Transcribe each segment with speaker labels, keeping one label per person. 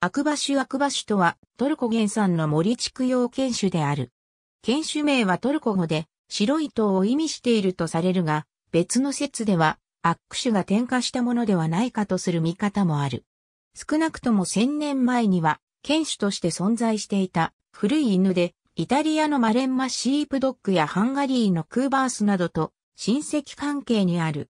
Speaker 1: アクバシュアクバシュとはトルコ原産の森地区用犬種である。犬種名はトルコ語で白い塔を意味しているとされるが、別の説ではアック種が添加したものではないかとする見方もある。少なくとも千年前には犬種として存在していた古い犬で、イタリアのマレンマシープドッグやハンガリーのクーバースなどと親戚関係にある。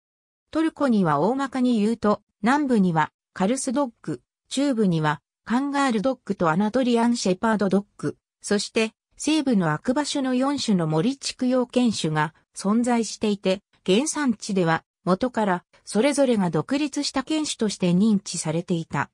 Speaker 1: トルコには大まかに言うと、南部にはカルスドッグ、中部にはカンガールドッグとアナトリアンシェパードドッグ、そして西部の悪場種の4種の森地区要犬種が存在していて、原産地では元からそれぞれが独立した犬種として認知されていた。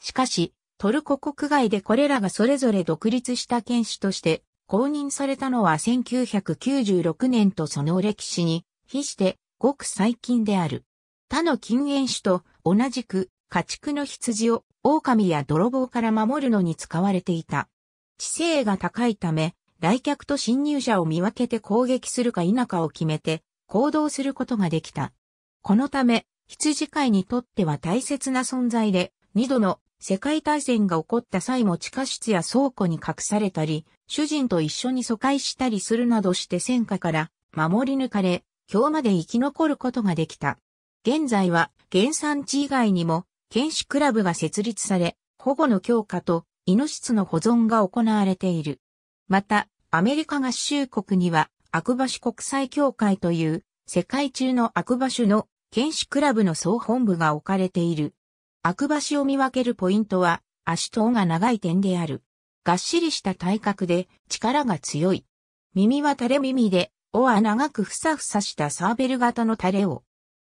Speaker 1: しかし、トルコ国外でこれらがそれぞれ独立した犬種として公認されたのは1996年とその歴史に比してごく最近である。他の禁煙種と同じく家畜の羊を狼や泥棒から守るのに使われていた。知性が高いため、来客と侵入者を見分けて攻撃するか否かを決めて行動することができた。このため、羊飼いにとっては大切な存在で、二度の世界大戦が起こった際も地下室や倉庫に隠されたり、主人と一緒に疎開したりするなどして戦火から守り抜かれ、今日まで生き残ることができた。現在は原産地以外にも剣士クラブが設立され、保護の強化と、イノシツの保存が行われている。また、アメリカ合衆国には、アクバシ国際協会という、世界中のアクバ種の剣士クラブの総本部が置かれている。アクバ種を見分けるポイントは、足頭が長い点である。がっしりした体格で力が強い。耳は垂れ耳で、尾は長くふさふさしたサーベル型の垂れを。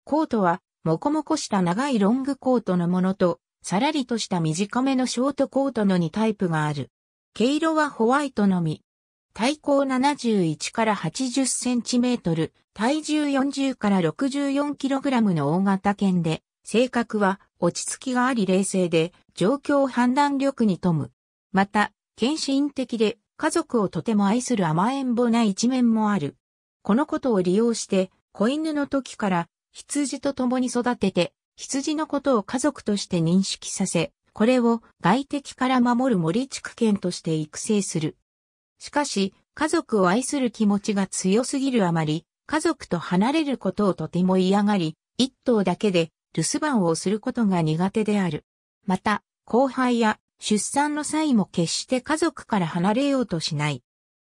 Speaker 1: コートはもこもこした長いロングコートのものと、さらりとした短めのショートコートの2タイプがある。毛色はホワイトのみ。体高71から80センチメートル、体重40から64キログラムの大型犬で、性格は落ち着きがあり冷静で、状況判断力に富む。また、献身的で家族をとても愛する甘えん坊な一面もある。このことを利用して、子犬の時から羊と共に育てて、羊のことを家族として認識させ、これを外敵から守る森地区犬として育成する。しかし、家族を愛する気持ちが強すぎるあまり、家族と離れることをとても嫌がり、一頭だけで留守番をすることが苦手である。また、後輩や出産の際も決して家族から離れようとしない。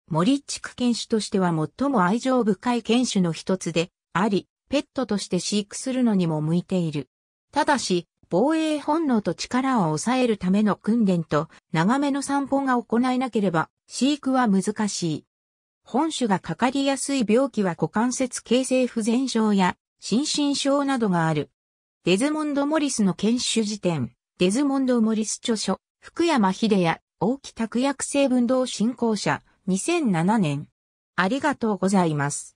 Speaker 1: 森地区犬種としては最も愛情深い犬種の一つであり、ペットとして飼育するのにも向いている。ただし、防衛本能と力を抑えるための訓練と長めの散歩が行えなければ飼育は難しい。本種がかかりやすい病気は股関節形成不全症や心身症などがある。デズモンド・モリスの研修辞典、デズモンド・モリス著書、福山秀也、大木拓薬成分動振興者、2007年。ありがとうございます。